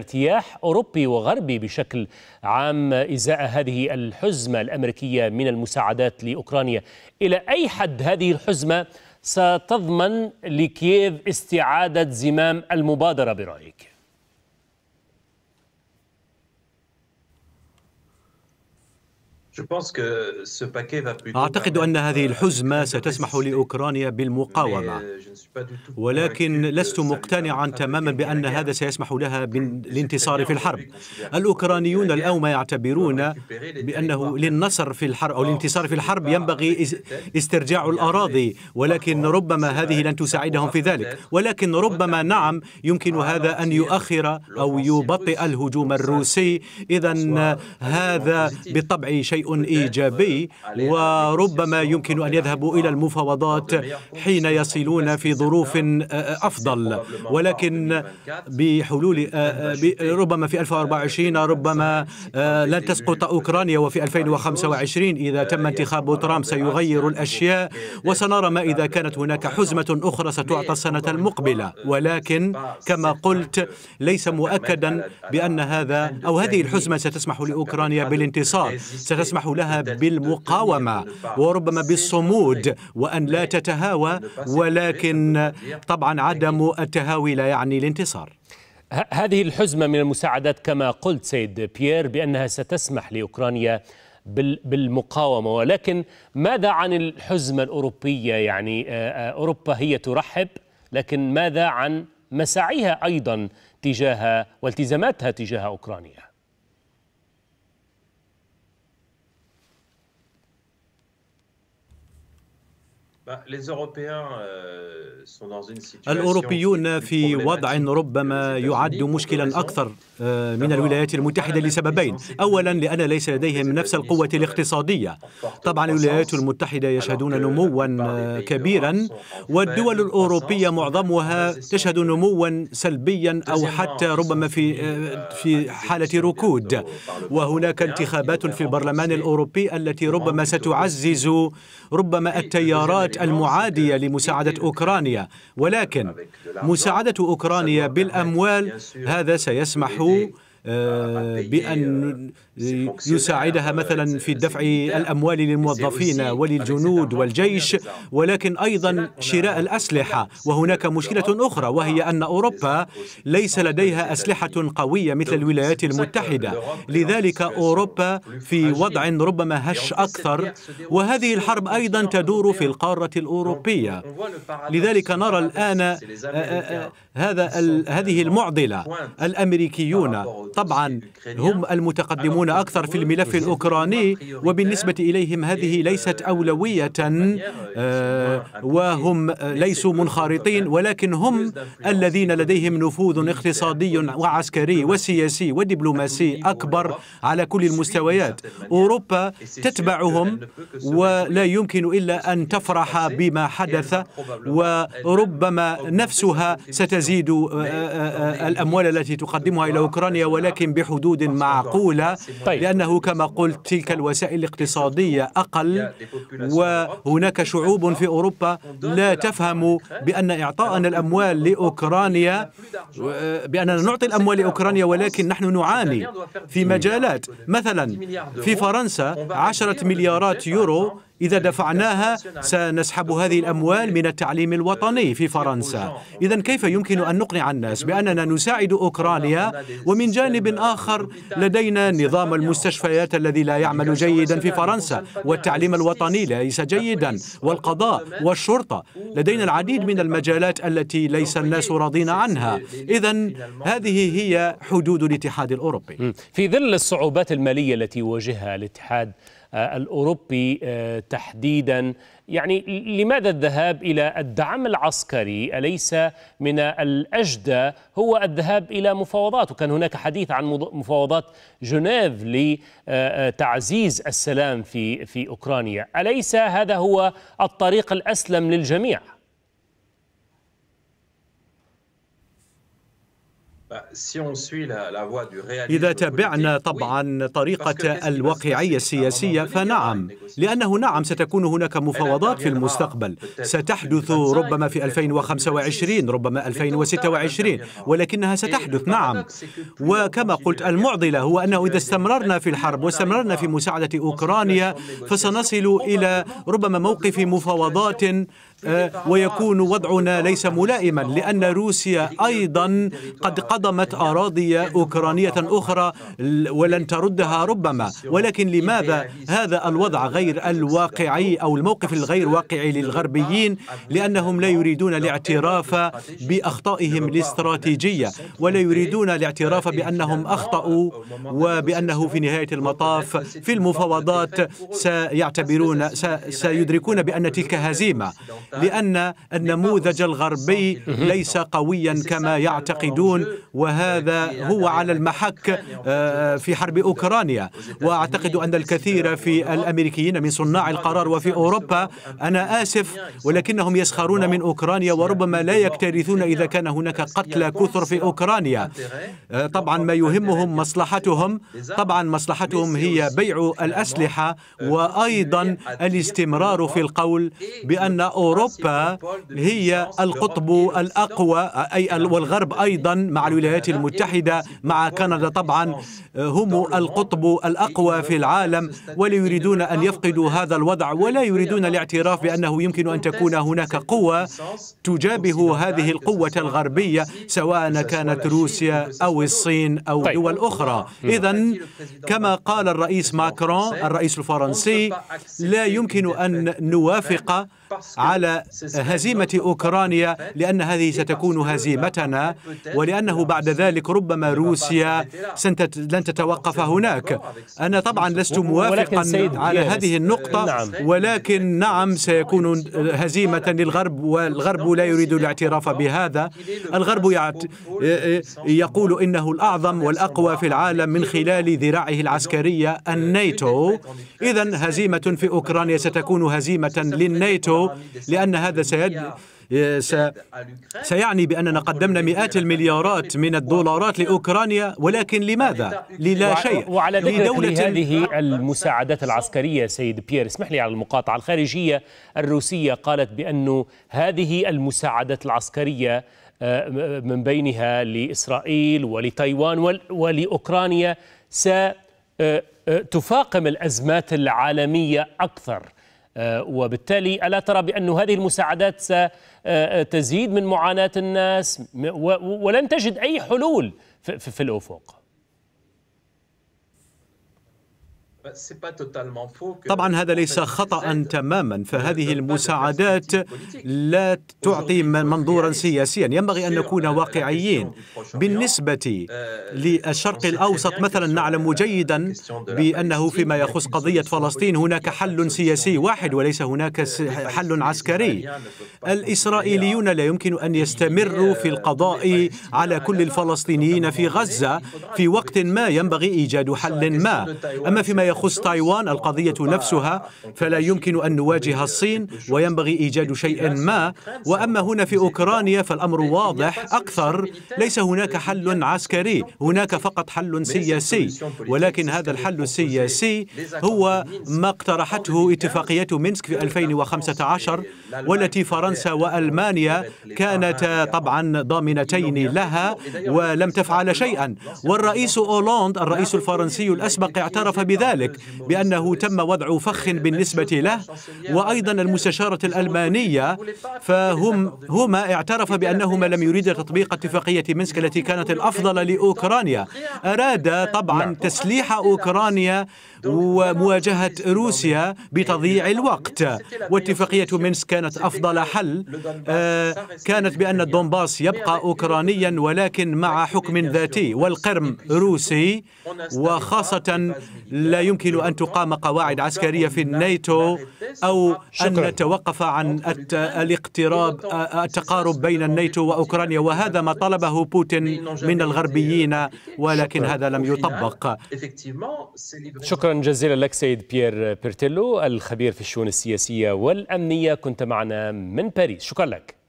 ارتياح أوروبي وغربي بشكل عام إزاء هذه الحزمة الأمريكية من المساعدات لأوكرانيا إلى أي حد هذه الحزمة ستضمن لكييف استعادة زمام المبادرة برأيك؟ أعتقد أن هذه euh, الحزمة ستسمح لأوكرانيا بالمقاومة euh, ولكن لست مقتنعا تماما بأن هذا سيسمح لها بالانتصار في الحرب الأوكرانيون الأوم يعتبرون بأنه للنصر في الحرب أو الانتصار في الحرب ينبغي استرجاع الأراضي ولكن ربما هذه لن تساعدهم في ذلك ولكن ربما نعم يمكن هذا أن يؤخر أو يبطئ الهجوم الروسي إذا هذا بالطبع شيء إيجابي وربما يمكن أن يذهبوا إلى المفاوضات حين يصلون في ظروف آه، آه، أفضل ولكن بحلول آه، ربما في 2024 ربما لن تسقط أوكرانيا وفي 2025 إذا تم انتخاب ترامب سيغير الأشياء وسنرى ما إذا كانت هناك حزمة أخرى ستعطى السنة المقبلة ولكن كما قلت ليس مؤكدا بأن هذا أو هذه الحزمة ستسمح لأوكرانيا بالانتصار ستسمح يسمح لها بالمقاومة وربما بالصمود وأن لا تتهاوى ولكن طبعا عدم التهاوي لا يعني الانتصار هذه الحزمة من المساعدات كما قلت سيد بيير بأنها ستسمح لأوكرانيا بالمقاومة ولكن ماذا عن الحزمة الأوروبية يعني آه، آه، أوروبا هي ترحب لكن ماذا عن مساعيها أيضا تجاه والتزاماتها تجاه أوكرانيا Euh, الأوروبيون في وضع ربما يعد مشكلا أكثر آه، من الولايات المتحدة لسببين أولا لأن ليس لديهم نفس القوة الاقتصادية طبعا الولايات المتحدة يشهدون نموا آه، كبيرا والدول الأوروبية معظمها تشهد نموا سلبيا أو حتى ربما في آه، في حالة ركود وهناك انتخابات في البرلمان الأوروبي التي ربما ستعزز ربما التيارات المعادية لمساعدة أوكرانيا ولكن مساعدة أوكرانيا بالأموال هذا سيسمح بأن يساعدها مثلا في دفع الأموال للموظفين وللجنود والجيش ولكن أيضا شراء الأسلحة وهناك مشكلة أخرى وهي أن أوروبا ليس لديها أسلحة قوية مثل الولايات المتحدة لذلك أوروبا في وضع ربما هش أكثر وهذه الحرب أيضا تدور في القارة الأوروبية لذلك نرى الآن هذا هذه المعضلة الأمريكيون طبعا هم المتقدمون أكثر في الملف الأوكراني وبالنسبة إليهم هذه ليست أولوية آه، وهم ليسوا منخرطين ولكن هم الذين لديهم نفوذ اقتصادي وعسكري وسياسي ودبلوماسي أكبر على كل المستويات أوروبا تتبعهم ولا يمكن إلا أن تفرح بما حدث وربما نفسها ستزيد آه، آه، الأموال التي تقدمها إلى أوكرانيا ولكن بحدود معقولة لأنه كما قلت تلك الوسائل الاقتصادية أقل وهناك شعوب في أوروبا لا تفهم بأن إعطاءنا الأموال لأوكرانيا آه، بأننا نعطي الأموال لأوكرانيا ولكن نحن نعاني في مجالات مثلا في فرنسا عشرة مليارات يورو إذا يعني دفعناها سنسحب هذه الأموال من التعليم الوطني في فرنسا إذا كيف يمكن أن نقنع الناس بأننا نساعد أوكرانيا ومن جانب آخر لدينا نظام المستشفيات الذي لا يعمل جيدا في فرنسا والتعليم الوطني ليس جيدا والقضاء والشرطة لدينا العديد من المجالات التي ليس الناس راضين عنها إذا هذه هي حدود الاتحاد الأوروبي في ظل الصعوبات المالية التي يواجهها الاتحاد آه، الأوروبي آه، تحديدا يعني لماذا الذهاب إلى الدعم العسكري أليس من الأجدى هو الذهاب إلى مفاوضات وكان هناك حديث عن مفاوضات جنيف لتعزيز آه، السلام في في أوكرانيا أليس هذا هو الطريق الأسلم للجميع؟ إذا تابعنا طبعا طريقة الواقعية السياسية فنعم لأنه نعم ستكون هناك مفاوضات في المستقبل ستحدث ربما في 2025 ربما 2026 ولكنها ستحدث نعم وكما قلت المعضلة هو أنه إذا استمررنا في الحرب واستمررنا في مساعدة أوكرانيا فسنصل إلى ربما موقف مفاوضات ويكون وضعنا ليس ملائما لأن روسيا أيضا قد قدمت أراضي أوكرانية أخرى ولن تردها ربما ولكن لماذا هذا الوضع غير الواقعي أو الموقف الغير واقعي للغربيين لأنهم لا يريدون الاعتراف بأخطائهم الاستراتيجية ولا يريدون الاعتراف بأنهم أخطأوا وبأنه في نهاية المطاف في المفاوضات سيعتبرون سيدركون بأن تلك هزيمة لأن النموذج الغربي ليس قويا كما يعتقدون وهذا هو على المحك آه، في حرب أوكرانيا وأعتقد أن الكثير في الأمريكيين من صناع القرار وفي أوروبا أنا آسف ولكنهم يسخرون من أوكرانيا وربما لا يكترثون إذا كان هناك قتلى كثر في أوكرانيا آه، طبعا ما يهمهم مصلحتهم طبعا مصلحتهم هي بيع الأسلحة وأيضا الاستمرار في القول إيه؟ بأن أوروبا أوروبا هي القطب الأقوى أي والغرب أيضا مع الولايات المتحدة مع كندا طبعا هم القطب الأقوى في العالم ولا يريدون أن يفقدوا هذا الوضع ولا يريدون الاعتراف بأنه يمكن أن تكون هناك قوة تجابه هذه القوة الغربية سواء كانت روسيا أو الصين أو طيب. دول أخرى إذا كما قال الرئيس ماكرون الرئيس الفرنسي لا يمكن أن نوافق على هزيمة أوكرانيا لأن هذه ستكون هزيمتنا ولأنه بعد ذلك ربما روسيا لن تتوقف هناك أنا طبعا لست موافقا على هذه النقطة نعم. ولكن نعم سيكون هزيمة للغرب والغرب لا يريد الاعتراف بهذا الغرب يقول إنه الأعظم والأقوى في العالم من خلال ذراعه العسكرية الناتو إذا هزيمة في أوكرانيا ستكون هزيمة للناتو لأن هذا سيد سيعني بأننا قدمنا مئات المليارات من الدولارات لأوكرانيا ولكن لماذا؟ للا شيء وعلى لدولة هذه المساعدات العسكرية سيد بيير اسمح لي على المقاطعة الخارجية الروسية قالت بأن هذه المساعدات العسكرية آه، من بينها لإسرائيل ولتايوان ولأوكرانيا ستفاقم آه، آه، الأزمات العالمية أكثر آه، وبالتالي ألا ترى بأن هذه المساعدات ستزيد آه، آه، من معاناة الناس ولن تجد أي حلول في الأفق طبعا هذا ليس خطا تماما فهذه المساعدات لا تعطي منظورا سياسيا ينبغي ان نكون euh, واقعيين بالنسبه euh, للشرق الاوسط مثلا نعلم جيدا بانه فيما يخص قضيه فلسطين هناك حل سياسي واحد euh, وليس هناك حل عسكري الاسرائيليون لا يمكن ان يستمروا في القضاء على كل الفلسطينيين في غزه في وقت ما ينبغي ايجاد حل ما اما فيما يخص يخص تايوان القضية نفسها فلا يمكن أن نواجه الصين وينبغي إيجاد شيء ما وأما هنا في أوكرانيا فالأمر واضح أكثر ليس هناك حل عسكري هناك فقط حل سياسي ولكن هذا الحل السياسي هو ما اقترحته اتفاقية مينسك في 2015 والتي فرنسا وألمانيا كانتا طبعا ضامنتين لها ولم تفعل شيئا والرئيس أولاند الرئيس الفرنسي الأسبق اعترف بذلك ذلك بأنه تم وضع فخ بالنسبة له وأيضا المستشارة الألمانية فهم هما اعترف بأنهما لم يريد تطبيق اتفاقية منسك التي كانت الأفضل لأوكرانيا أراد طبعا نعم. تسليح أوكرانيا ومواجهة روسيا بتضييع الوقت واتفاقية منسك كانت أفضل حل آه، كانت بأن الدونباس يبقى أوكرانيا ولكن مع حكم ذاتي والقرم روسي وخاصة لا يمكن يمكن أن تقام قواعد عسكرية في الناتو أو أن نتوقف عن الاقتراب آه، التقارب بين الناتو وأوكرانيا وهذا ما طلبه بوتين من الغربيين ولكن هذا لم يطبق شكرا جزيلا لك سيد بيير بيرتيلو الخبير في الشؤون السياسية والأمنية كنت معنا من باريس شكرا لك